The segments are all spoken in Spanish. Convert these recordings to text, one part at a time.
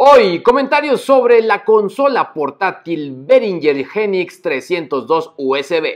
Hoy, comentarios sobre la consola portátil Behringer Genix 302 USB.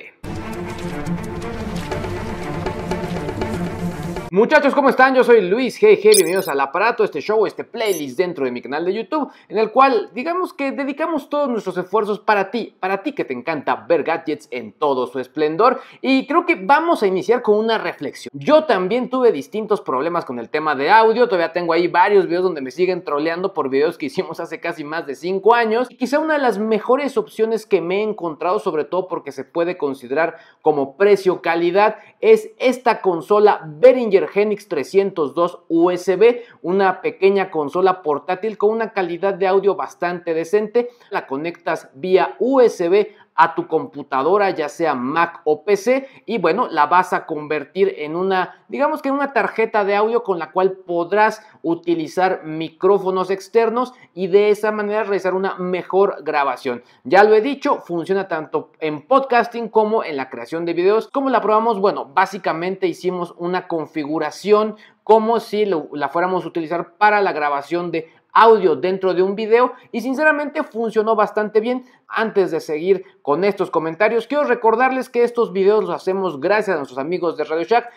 Muchachos, ¿cómo están? Yo soy Luis GG, bienvenidos al aparato, este show, este playlist dentro de mi canal de YouTube, en el cual digamos que dedicamos todos nuestros esfuerzos para ti, para ti que te encanta ver gadgets en todo su esplendor y creo que vamos a iniciar con una reflexión. Yo también tuve distintos problemas con el tema de audio, todavía tengo ahí varios videos donde me siguen troleando por videos que hicimos hace casi más de 5 años y quizá una de las mejores opciones que me he encontrado, sobre todo porque se puede considerar como precio-calidad, es esta consola Behringer Genix 302 USB, una pequeña consola portátil con una calidad de audio bastante decente. La conectas vía USB a tu computadora, ya sea Mac o PC, y bueno, la vas a convertir en una, digamos que en una tarjeta de audio con la cual podrás utilizar micrófonos externos y de esa manera realizar una mejor grabación. Ya lo he dicho, funciona tanto en podcasting como en la creación de videos. ¿Cómo la probamos? Bueno, básicamente hicimos una configuración como si la fuéramos a utilizar para la grabación de audio dentro de un video y sinceramente funcionó bastante bien. Antes de seguir con estos comentarios, quiero recordarles que estos videos los hacemos gracias a nuestros amigos de Radio Shack.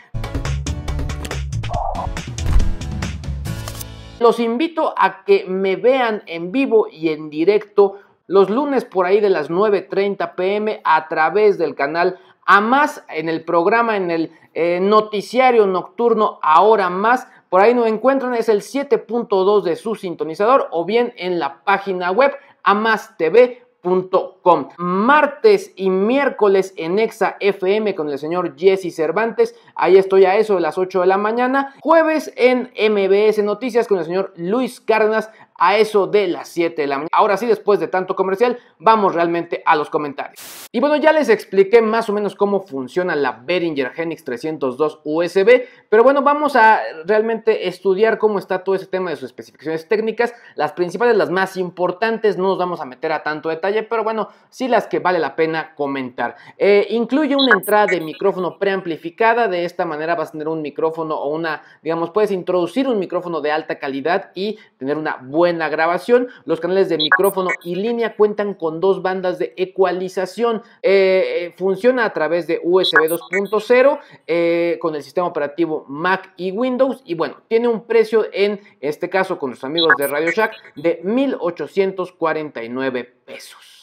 Los invito a que me vean en vivo y en directo los lunes por ahí de las 9.30 pm a través del canal a más en el programa, en el eh, noticiario nocturno, ahora más. Por ahí nos encuentran, es el 7.2 de su sintonizador o bien en la página web amastv.com. Martes y miércoles en Exa FM con el señor Jesse Cervantes. Ahí estoy a eso de las 8 de la mañana. Jueves en MBS Noticias con el señor Luis Cárdenas a eso de las 7 de la mañana. Ahora sí, después de tanto comercial, vamos realmente a los comentarios. Y bueno, ya les expliqué más o menos cómo funciona la Behringer Genix 302 USB, pero bueno, vamos a realmente estudiar cómo está todo ese tema de sus especificaciones técnicas, las principales, las más importantes, no nos vamos a meter a tanto detalle, pero bueno, sí las que vale la pena comentar. Eh, incluye una entrada de micrófono preamplificada, de esta manera vas a tener un micrófono o una, digamos, puedes introducir un micrófono de alta calidad y tener una buena en la grabación. Los canales de micrófono y línea cuentan con dos bandas de ecualización. Eh, eh, funciona a través de USB 2.0 eh, con el sistema operativo Mac y Windows. Y bueno, tiene un precio en este caso con los amigos de Radio Shack de 1.849 pesos.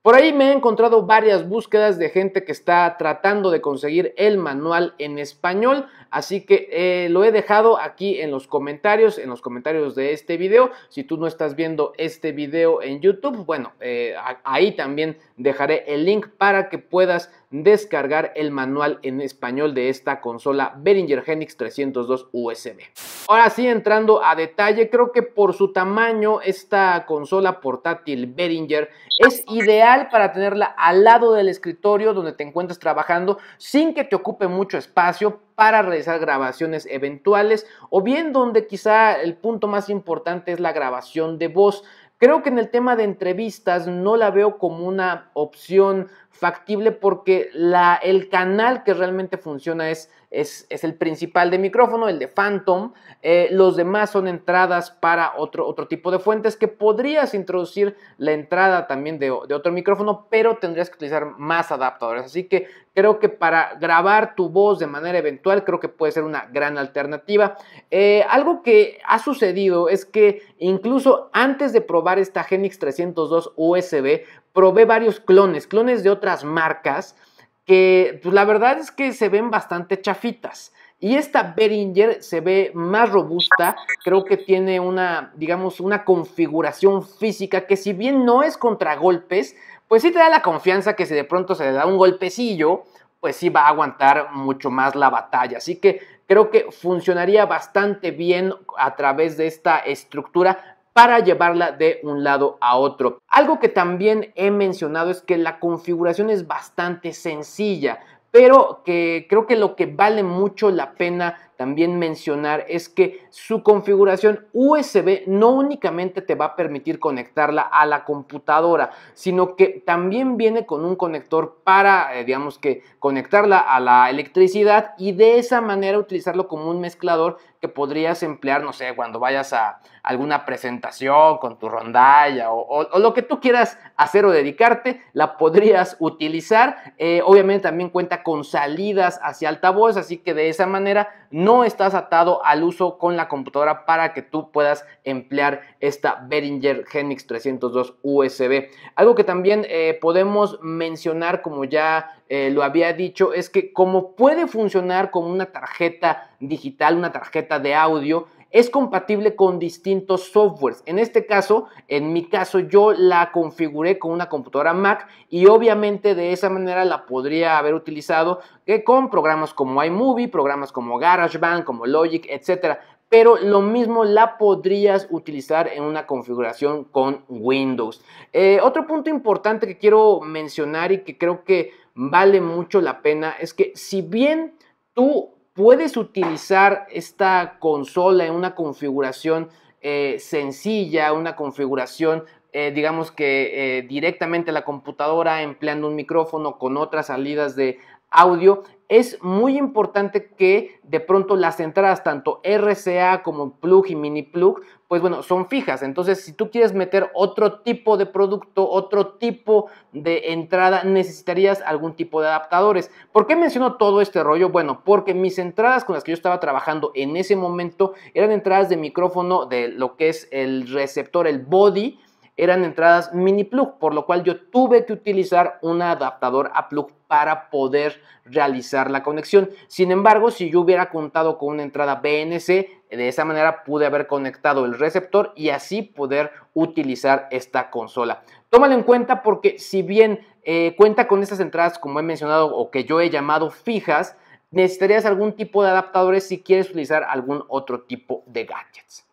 Por ahí me he encontrado varias búsquedas de gente que está tratando de conseguir el manual en español, así que eh, lo he dejado aquí en los comentarios, en los comentarios de este video. Si tú no estás viendo este video en YouTube, bueno, eh, ahí también dejaré el link para que puedas descargar el manual en español de esta consola Behringer Genix 302 USB. Ahora sí, entrando a detalle, creo que por su tamaño esta consola portátil Behringer es ideal para tenerla al lado del escritorio donde te encuentres trabajando sin que te ocupe mucho espacio para realizar grabaciones eventuales o bien donde quizá el punto más importante es la grabación de voz. Creo que en el tema de entrevistas no la veo como una opción factible porque la, el canal que realmente funciona es, es, el principal de micrófono, el de Phantom. Eh, los demás son entradas para otro, otro tipo de fuentes que podrías introducir la entrada también de, otro micrófono, pero tendrías que utilizar más adaptadores. Así que creo que para grabar tu voz de manera eventual, creo que puede ser una gran alternativa. Eh, algo que ha sucedido es que incluso antes de probar esta Genix 302 USB, probé varios clones, clones de otras marcas que pues, la verdad es que se ven bastante chafitas. Y esta Behringer se ve más robusta, creo que tiene una, digamos, una configuración física que si bien no es contra golpes, pues sí te da la confianza que si de pronto se le da un golpecillo, pues sí va a aguantar mucho más la batalla. Así que creo que funcionaría bastante bien a través de esta estructura, para llevarla de un lado a otro. Algo que también he mencionado es que la configuración es bastante sencilla, pero que creo que lo que vale mucho la pena también mencionar es que su configuración USB no únicamente te va a permitir conectarla a la computadora, sino que también viene con un conector para, eh, digamos que, conectarla a la electricidad y de esa manera utilizarlo como un mezclador que podrías emplear, no sé, cuando vayas a alguna presentación con tu rondalla o, lo que tú quieras hacer o dedicarte, la podrías utilizar. Eh, obviamente también cuenta con salidas hacia altavoz, así que de esa manera no estás atado al uso con la computadora para que tú puedas emplear esta Behringer Genix 302 USB. Algo que también eh, podemos mencionar, como ya eh, lo había dicho, es que como puede funcionar como una tarjeta digital, una tarjeta de audio, es compatible con distintos softwares. En este caso, en mi caso, yo la configuré con una computadora Mac y obviamente de esa manera la podría haber utilizado eh, con programas como iMovie, programas como GarageBand, como Logic, etc. Pero lo mismo la podrías utilizar en una configuración con Windows. Eh, otro punto importante que quiero mencionar y que creo que vale mucho la pena es que si bien tú puedes utilizar esta consola en una configuración eh, sencilla, una configuración eh, digamos que eh, directamente la computadora empleando un micrófono con otras salidas de audio, es muy importante que de pronto las entradas tanto RCA como plug y mini plug, pues bueno, son fijas. Entonces, si tú quieres meter otro tipo de producto, otro tipo de entrada, necesitarías algún tipo de adaptadores. ¿Por qué menciono todo este rollo? Bueno, porque mis entradas con las que yo estaba trabajando en ese momento eran entradas de micrófono de lo que es el receptor, el body eran entradas mini plug, por lo cual yo tuve que utilizar un adaptador a plug para poder realizar la conexión. Sin embargo, si yo hubiera contado con una entrada BNC, de esa manera pude haber conectado el receptor y así poder utilizar esta consola. Tómalo en cuenta porque si bien eh, cuenta con estas entradas como he mencionado o que yo he llamado fijas, necesitarías algún tipo de adaptadores si quieres utilizar algún otro tipo de gadgets.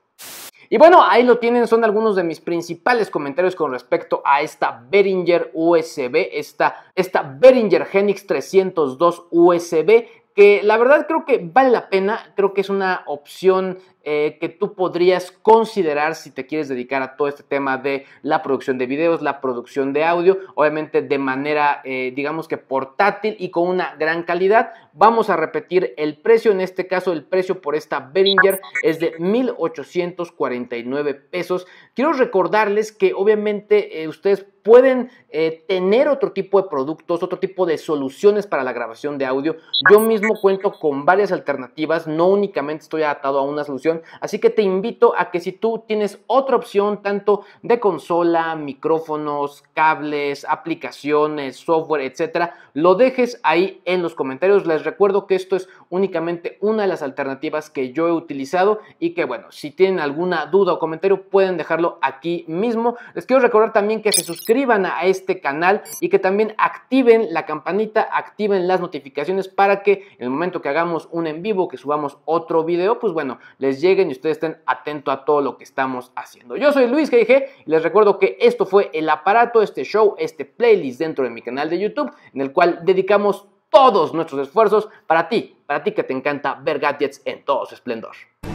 Y bueno, ahí lo tienen, son algunos de mis principales comentarios con respecto a esta Behringer USB, esta, esta Behringer Genix 302 USB que la verdad creo que vale la pena, creo que es una opción eh, que tú podrías considerar si te quieres dedicar a todo este tema de la producción de videos, la producción de audio, obviamente de manera, eh, digamos que portátil y con una gran calidad. Vamos a repetir el precio, en este caso el precio por esta Behringer es de 1.849 pesos. Quiero recordarles que obviamente eh, ustedes pueden eh, tener otro tipo de productos, otro tipo de soluciones para la grabación de audio. Yo mismo cuento con varias alternativas, no únicamente estoy atado a una solución, así que te invito a que si tú tienes otra opción, tanto de consola, micrófonos, cables, aplicaciones, software, etcétera, lo dejes ahí en los comentarios. Les recuerdo que esto es únicamente una de las alternativas que yo he utilizado y que bueno, si tienen alguna duda o comentario pueden dejarlo aquí mismo. Les quiero recordar también que se suscriban suscriban a este canal y que también activen la campanita, activen las notificaciones para que en el momento que hagamos un en vivo, que subamos otro video, pues bueno, les lleguen y ustedes estén atentos a todo lo que estamos haciendo. Yo soy Luis GG y les recuerdo que esto fue el aparato, este show, este playlist dentro de mi canal de YouTube, en el cual dedicamos todos nuestros esfuerzos para ti, para ti que te encanta ver gadgets en todo su esplendor.